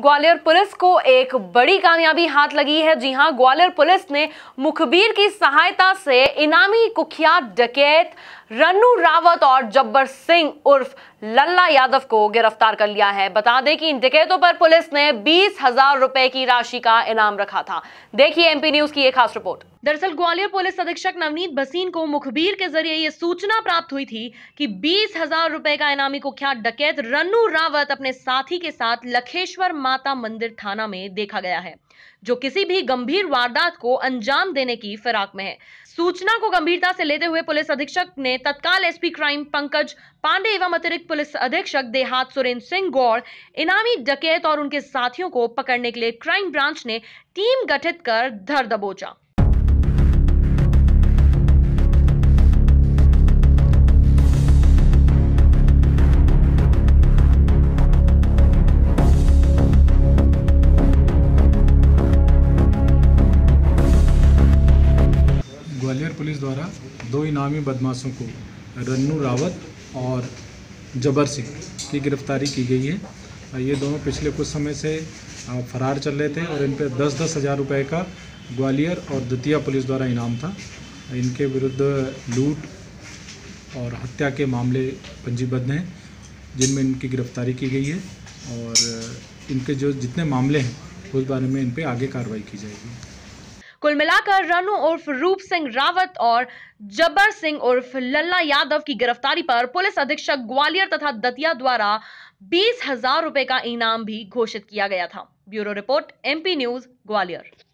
Gwalior police को एक बड़ी कामयाबी हाथ लगी है जी हां ग्वालियर पुलिस ने मुखबिर की सहायता से इनामी कुख्यात डकैत रनू रावत और जब्बर सिंह उर्फ लल्ला यादव को गिरफ्तार कर लिया है बता दें कि इन टिकैतों पर पुलिस ने बीस हजार रुपए की राशि का इनाम रखा था देखिए एमपी न्यूज की एक खास रिपोर्ट दरअसल ग्वालियर पुलिस अधीक्षक नवनीत भसीन को मुखबिर के जरिए ये सूचना प्राप्त हुई थी कि बीस हजार रुपए का इनामी कुख्यात डकैत रन्नू रावत अपने साथी के साथ लखेश्वर माता मंदिर थाना में देखा गया है जो किसी भी गंभीर वारदात को अंजाम देने की फिराक में है सूचना को गंभीरता से लेते हुए पुलिस अधीक्षक ने तत्काल एसपी क्राइम पंकज पांडे एवं अतिरिक्त पुलिस अधीक्षक देहात सुरेंद्र सिंह गौड़ इनामी डकैत और उनके साथियों को पकड़ने के लिए क्राइम ब्रांच ने टीम गठित कर धर दबोचा ग्वालियर पुलिस द्वारा दो इनामी बदमाशों को रन्नू रावत और जबर सिंह की गिरफ्तारी की गई है ये दोनों पिछले कुछ समय से फरार चल रहे थे और इन पर दस दस हज़ार रुपये का ग्वालियर और दतिया पुलिस द्वारा इनाम था इनके विरुद्ध लूट और हत्या के मामले पंजीबद्ध हैं जिनमें इनकी गिरफ्तारी की गई है और इनके जो जितने मामले हैं उस बारे में इन पर आगे कार्रवाई की जाएगी कुल मिलाकर रनु उर्फ रूप सिंह रावत और जबर सिंह उर्फ लल्ला यादव की गिरफ्तारी पर पुलिस अधीक्षक ग्वालियर तथा दतिया द्वारा बीस हजार रुपए का इनाम भी घोषित किया गया था bureau report MP news Gwalior